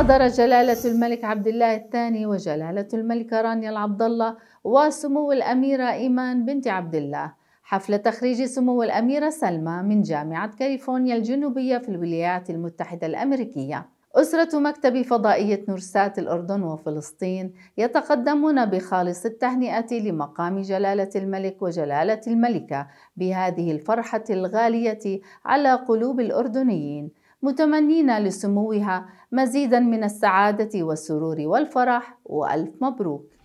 حضر جلالة الملك عبد الله الثاني وجلالة الملكة رانيا العبد الله وسمو الأميرة إيمان بنت عبد الله حفل تخريج سمو الأميرة سلمى من جامعة كاليفورنيا الجنوبية في الولايات المتحدة الأمريكية أسرة مكتب فضائية نورسات الأردن وفلسطين يتقدمون بخالص التهنئة لمقام جلالة الملك وجلالة الملكة بهذه الفرحة الغالية على قلوب الأردنيين متمنين لسموها مزيدا من السعادة والسرور والفرح وألف مبروك